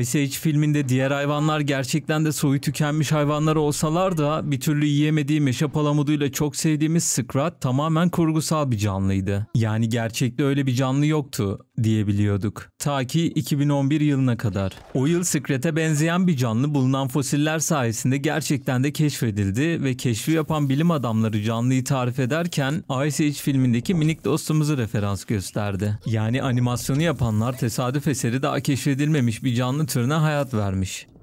Ice Age filminde diğer hayvanlar gerçekten de soyu tükenmiş hayvanlar olsalar da bir türlü yiyemediği meşe palamuduyla çok sevdiğimiz Skrat tamamen kurgusal bir canlıydı. Yani gerçekte öyle bir canlı yoktu diyebiliyorduk. Ta ki 2011 yılına kadar. O yıl Skret'e benzeyen bir canlı bulunan fosiller sayesinde gerçekten de keşfedildi ve keşfi yapan bilim adamları canlıyı tarif ederken Ice Age filmindeki minik dostumuzu referans gösterdi. Yani animasyonu yapanlar tesadüf eseri daha keşfedilmemiş bir canlı türüne hayat vermiş.